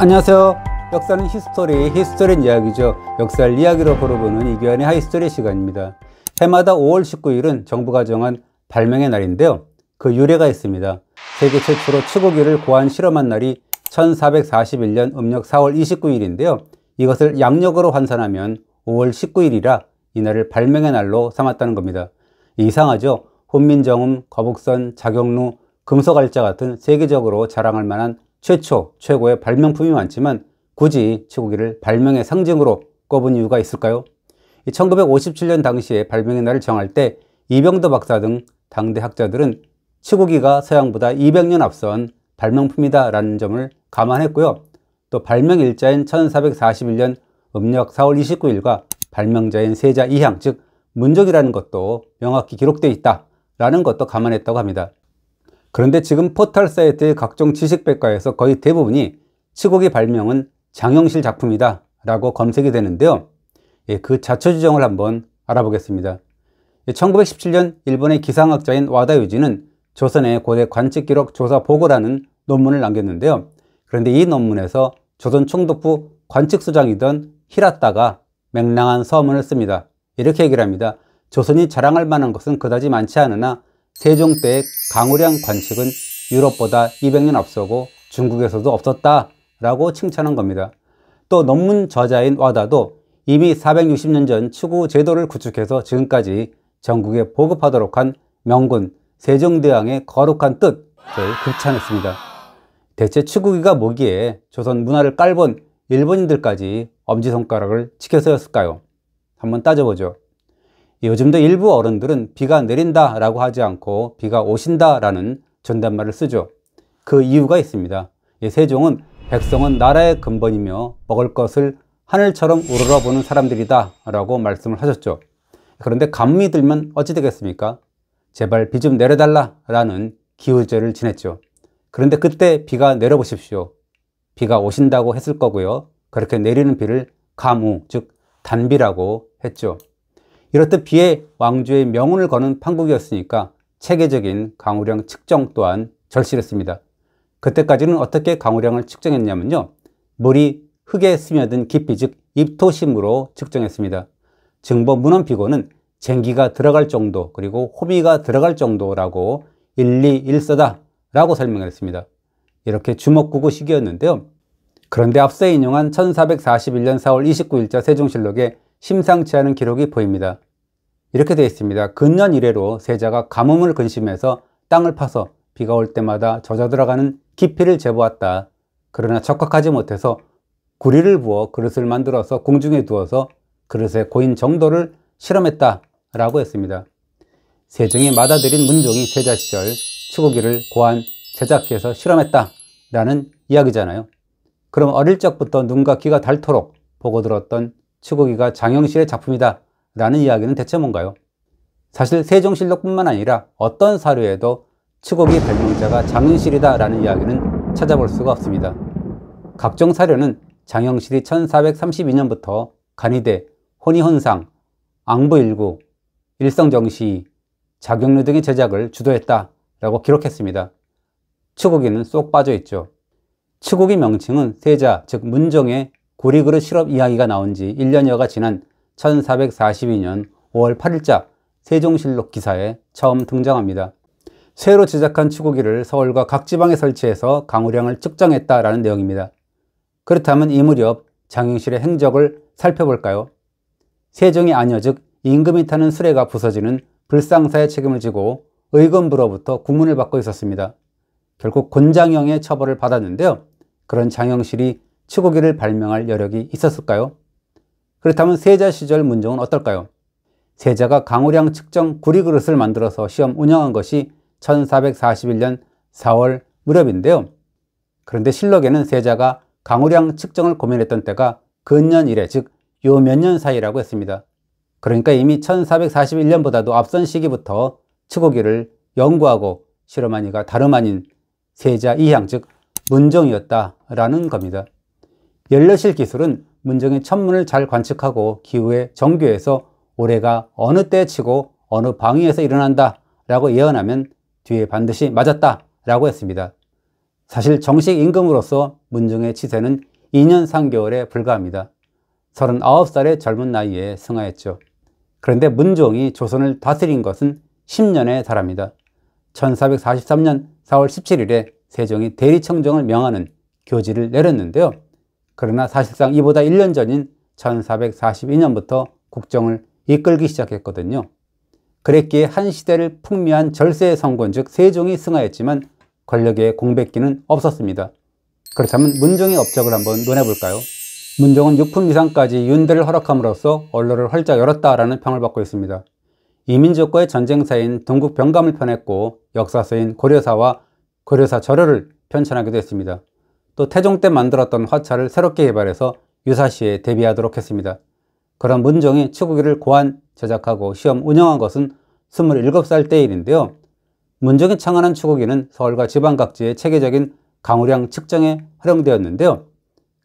안녕하세요. 역사는 히스토리, 히스토리는 이야기죠. 역사를 이야기로 걸어보는 이규환의 하이스토리 시간입니다. 해마다 5월 19일은 정부가 정한 발명의 날인데요. 그 유래가 있습니다. 세계 최초로 치고기를 고안 실험한 날이 1441년 음력 4월 29일인데요. 이것을 양력으로 환산하면 5월 19일이라 이날을 발명의 날로 삼았다는 겁니다. 이상하죠? 훈민정음 거북선, 자경루, 금속알자 같은 세계적으로 자랑할 만한 최초, 최고의 발명품이 많지만 굳이 치고기를 발명의 상징으로 꼽은 이유가 있을까요? 1957년 당시에 발명의 날을 정할 때 이병도 박사 등 당대 학자들은 치고기가 서양보다 200년 앞선 발명품이다 라는 점을 감안했고요. 또 발명 일자인 1441년 음력 4월 29일과 발명자인 세자 이향 즉 문족이라는 것도 명확히 기록되어 있다 라는 것도 감안했다고 합니다. 그런데 지금 포털 사이트의 각종 지식백과에서 거의 대부분이 치곡의 발명은 장영실 작품이다 라고 검색이 되는데요. 예, 그 자초 지정을 한번 알아보겠습니다. 1917년 예, 일본의 기상학자인 와다 유지는 조선의 고대 관측기록 조사 보고라는 논문을 남겼는데요. 그런데 이 논문에서 조선 총독부 관측소장이던 히라타가 맹랑한 서문을 씁니다. 이렇게 얘기를 합니다. 조선이 자랑할 만한 것은 그다지 많지 않으나 세종 때 강우량 관측은 유럽보다 200년 앞서고 중국에서도 없었다 라고 칭찬한 겁니다. 또 논문 저자인 와다도 이미 460년 전 추구 제도를 구축해서 지금까지 전국에 보급하도록 한 명군 세종대왕의 거룩한 뜻을 극찬했습니다. 대체 추구기가 뭐기에 조선 문화를 깔본 일본인들까지 엄지손가락을 치켜서였을까요? 한번 따져보죠. 요즘도 일부 어른들은 비가 내린다 라고 하지 않고 비가 오신다 라는 존댓말을 쓰죠. 그 이유가 있습니다. 예, 세종은 백성은 나라의 근본이며 먹을 것을 하늘처럼 우러러보는 사람들이다 라고 말씀을 하셨죠. 그런데 감뭄이 들면 어찌 되겠습니까? 제발 비 좀 내려달라 라는 기우제를 지냈죠. 그런데 그때 비가 내려보십시오. 비가 오신다고 했을 거고요. 그렇게 내리는 비를 감우, 즉 단비라고 했죠. 이렇듯 비의 왕조의 명운을 거는 판국이었으니까 체계적인 강우량 측정 또한 절실했습니다. 그때까지는 어떻게 강우량을 측정했냐면요. 물이 흙에 스며든 깊이 즉 입토심으로 측정했습니다. 증보 문헌 비고는 쟁기가 들어갈 정도 그리고 호비가 들어갈 정도라고 1, 2, 1서다 라고 설명 했습니다. 이렇게 주먹구구식이었는데요. 그런데 앞서 인용한 1441년 4월 29일자 세종실록에 심상치 않은 기록이 보입니다. 이렇게 되어 있습니다. 근년 이래로 세자가 가뭄을 근심해서 땅을 파서 비가 올 때마다 젖어 들어가는 깊이를 재보았다. 그러나 적확하지 못해서 구리를 부어 그릇을 만들어서 공중에 두어서 그릇에 고인 정도를 실험했다. 라고 했습니다. 세종이 받아들인 문종이 세자 시절 추구기를 고한제작기에서 실험했다. 라는 이야기잖아요. 그럼 어릴 적부터 눈과 귀가 닳도록 보고 들었던 추고기가 장영실의 작품이다 라는 이야기는 대체 뭔가요? 사실 세종실록뿐만 아니라 어떤 사료에도 추고기 발명자가 장영실이다 라는 이야기는 찾아볼 수가 없습니다. 각종 사료는 장영실이 1432년부터 간이대, 혼이혼상, 앙부일구, 일성정시, 자경류 등의 제작을 주도했다 라고 기록했습니다. 추고기는 쏙 빠져 있죠. 추고기 명칭은 세자, 즉 문종의 구리그릇 실업 이야기가 나온 지 1년여가 지난 1442년 5월 8일자 세종실록 기사에 처음 등장합니다. 새로 제작한 추구기를 서울과 각 지방에 설치해서 강우량을 측정했다라는 내용입니다. 그렇다면 이 무렵 장영실의 행적을 살펴볼까요? 세종이 아녀즉 임금이 타는 수레가 부서지는 불상사의 책임을 지고 의금부로부터 구문을 받고 있었습니다. 결국 곤장형의 처벌을 받았는데요. 그런 장영실이 치고기를 발명할 여력이 있었을까요? 그렇다면 세자 시절 문종은 어떨까요? 세자가 강우량 측정 구리그릇을 만들어서 시험 운영한 것이 1441년 4월 무렵인데요. 그런데 실록에는 세자가 강우량 측정을 고민했던 때가 근년 이래 즉 요 몇 년 사이라고 했습니다. 그러니까 이미 1441년보다도 앞선 시기부터 치고기를 연구하고 실험한 이가 다름 아닌 세자 이향 즉문종이었다라는 겁니다. 열료실 기술은 문정의 천문을 잘 관측하고 기후에 정교해서 올해가 어느 때 치고 어느 방위에서 일어난다 라고 예언하면 뒤에 반드시 맞았다 라고 했습니다. 사실 정식 임금으로서 문정의 치세는 2년 3개월에 불과합니다. 39살의 젊은 나이에 승하했죠. 그런데 문종이 조선을 다스린 것은 10년에 달합니다. 1443년 4월 17일에 세종이 대리청정을 명하는 교지를 내렸는데요. 그러나 사실상 이보다 1년 전인 1442년부터 국정을 이끌기 시작했거든요. 그랬기에 한 시대를 풍미한 절세의 성권 즉 세종이 승하였지만 권력의 공백기는 없었습니다. 그렇다면 문종의 업적을 한번 논해볼까요? 문종은 6품 이상까지 윤대를 허락함으로써 언론을 활짝 열었다라는 평을 받고 있습니다. 이민족과의 전쟁사인 동국병감을 펴냈고 역사서인 고려사와 고려사 절호를 편찬하기도 했습니다. 또 태종 때 만들었던 화차를 새롭게 개발해서 유사시에 대비하도록 했습니다. 그런 문종이 치국기를 고안, 제작하고 시험 운영한 것은 27살 때 일인데요. 문종이 창안한 추국기는 서울과 지방 각지의 체계적인 강우량 측정에 활용되었는데요.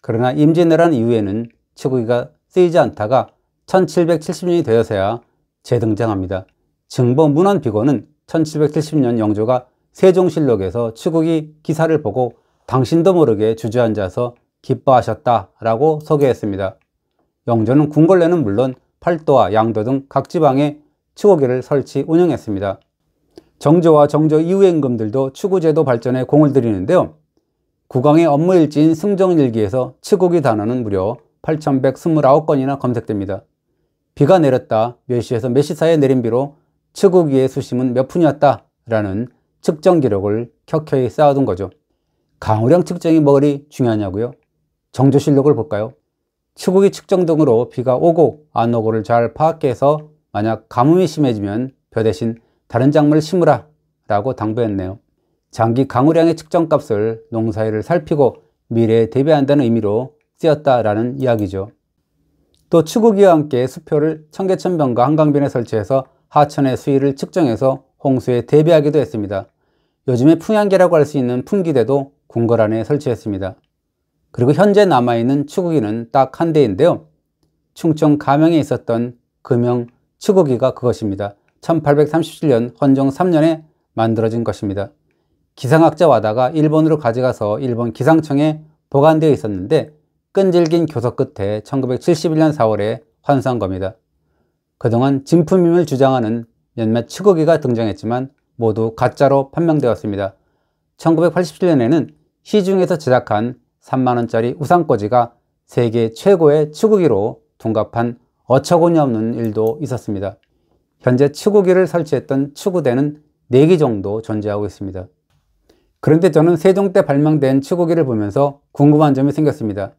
그러나 임진왜란 이후에는 치국기가 쓰이지 않다가 1770년이 되어서야 재등장합니다. 증보 문헌 비고는 1770년 영조가 세종실록에서 추국기 기사를 보고 당신도 모르게 주저앉아서 기뻐하셨다라고 소개했습니다. 영조는 궁궐내는 물론 팔도와 양도 등 각 지방에 추고기를 설치 운영했습니다. 정조와 정조 이후의 임금들도 추구제도 발전에 공을 들이는데요. 국왕의 업무일지인 승정일기에서 추고기 단어는 무려 8,129건이나 검색됩니다. 비가 내렸다, 몇 시에서 몇 시 사이에 내린 비로 추구기의 수심은 몇 푼이었다 라는 측정 기록을 켜켜이 쌓아둔 거죠. 강우량 측정이 뭐리 중요하냐고요? 정조실록을 볼까요? 치국이 측정 등으로 비가 오고 안 오고를 잘 파악해서 만약 가뭄이 심해지면 벼 대신 다른 작물을 심으라 라고 당부했네요. 장기 강우량의 측정값을 농사일을 살피고 미래에 대비한다는 의미로 쓰였다라는 이야기죠. 또 추구기와 함께 수표를 청계천변과 한강변에 설치해서 하천의 수위를 측정해서 홍수에 대비하기도 했습니다. 요즘에 풍향계라고 할 수 있는 풍기대도 궁궐 안에 설치했습니다. 그리고 현재 남아있는 추구기는 딱 한 대인데요. 충청 가명에 있었던 금형 추구기가 그것입니다. 1837년 헌정 3년에 만들어진 것입니다. 기상학자 와다가 일본으로 가져가서 일본 기상청에 보관되어 있었는데 끈질긴 교섭 끝에 1971년 4월에 환수한 겁니다. 그동안 진품임을 주장하는 몇몇 추구기가 등장했지만 모두 가짜로 판명되었습니다. 1987년에는 시중에서 제작한 3만원짜리 우산꽂이가 세계 최고의 치구기로 둔갑한 어처구니 없는 일도 있었습니다. 현재 치구기를 설치했던 치구대는 4개 정도 존재하고 있습니다. 그런데 저는 세종 때 발명된 치구기를 보면서 궁금한 점이 생겼습니다.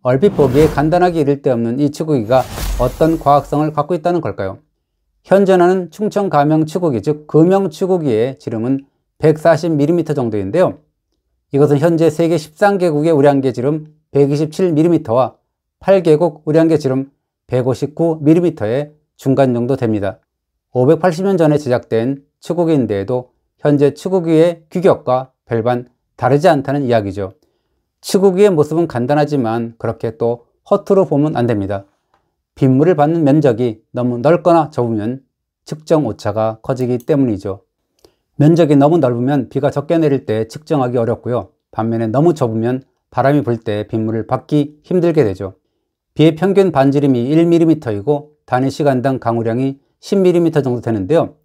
얼핏 보기에 간단하게 이를 데 없는 이 치구기가 어떤 과학성을 갖고 있다는 걸까요? 현존하는 충청 가명 치구기 즉 금형 치구기의 지름은 140mm 정도인데요. 이것은 현재 세계 13개국의 우량계 지름 127mm와 8개국 우량계 지름 159mm의 중간 정도 됩니다. 580년 전에 제작된 치국인데도 현재 치국기의 규격과 별반 다르지 않다는 이야기죠. 치국기의 모습은 간단하지만 그렇게 또 허투루 보면 안 됩니다. 빗물을 받는 면적이 너무 넓거나 좁으면 측정 오차가 커지기 때문이죠. 면적이 너무 넓으면 비가 적게 내릴 때 측정하기 어렵고요. 반면에 너무 좁으면 바람이 불 때 빗물을 받기 힘들게 되죠. 비의 평균 반지름이 1mm이고 단위 시간당 강우량이 10mm 정도 되는데요.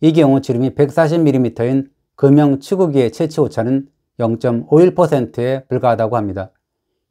이 경우 지름이 140mm인 금형 추구기의 최취 오차는 0.51%에 불과하다고 합니다.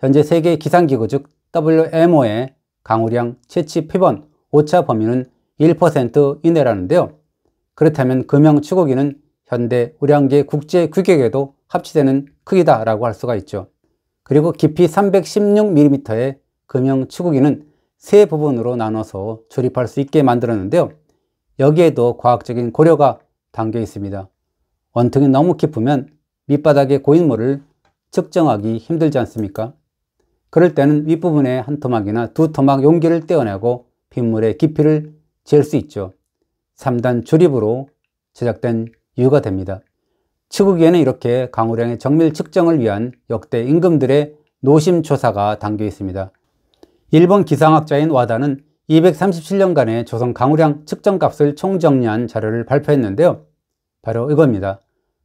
현재 세계 기상기구 즉 WMO의 강우량 최취 피번 오차 범위는 1% 이내라는데요. 그렇다면 금형 추고기는 현대 우량계 국제 규격에도 합치되는 크기다라고 할 수가 있죠. 그리고 깊이 316mm의 금형 추고기는세 부분으로 나눠서 조립할 수 있게 만들었는데요. 여기에도 과학적인 고려가 담겨 있습니다. 원통이 너무 깊으면 밑바닥의 고인물을 측정하기 힘들지 않습니까? 그럴 때는 윗부분에 한 토막이나 두 토막 용기를 떼어내고 빗물의 깊이를 잴수 있죠. 3단 조립으로 제작된 이유가 됩니다. 치국에는 이렇게 강우량의 정밀 측정을 위한 역대 임금들의 노심초사가 담겨 있습니다. 일본 기상학자인 와다는 237년간의 조선 강우량 측정값을 총정리한 자료를 발표했는데요. 바로 이겁니다.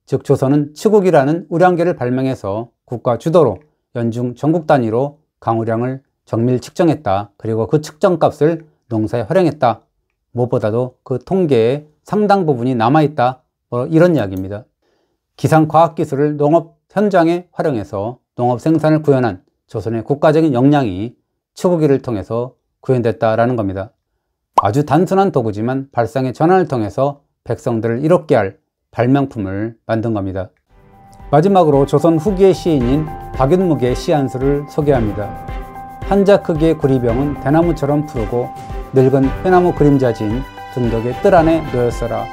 즉 조선은 치국이라는 우량계를 발명해서 국가 주도로 연중 전국 단위로 강우량을 정밀 측정했다. 그리고 그 측정값을 농사에 활용했다. 무엇보다도 그 통계의 상당 부분이 남아있다 뭐 이런 이야기입니다. 기상과학기술을 농업 현장에 활용해서 농업 생산을 구현한 조선의 국가적인 역량이 추구기를 통해서 구현됐다라는 겁니다. 아주 단순한 도구지만 발상의 전환을 통해서 백성들을 이롭게 할 발명품을 만든 겁니다. 마지막으로 조선 후기의 시인인 박윤묵의 시안수를 소개합니다. 한자 크기의 구리병은 대나무처럼 푸르고 늙은 회나무 그림자진 둔덕의 뜰 안에 놓였어라.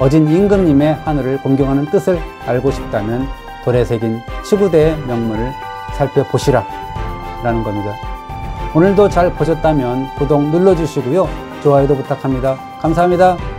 어진 임금님의 하늘을 공경하는 뜻을 알고 싶다면 돌에 새긴 치구대의 명문을 살펴보시라 라는 겁니다. 오늘도 잘 보셨다면 구독 눌러주시고요. 좋아요도 부탁합니다. 감사합니다.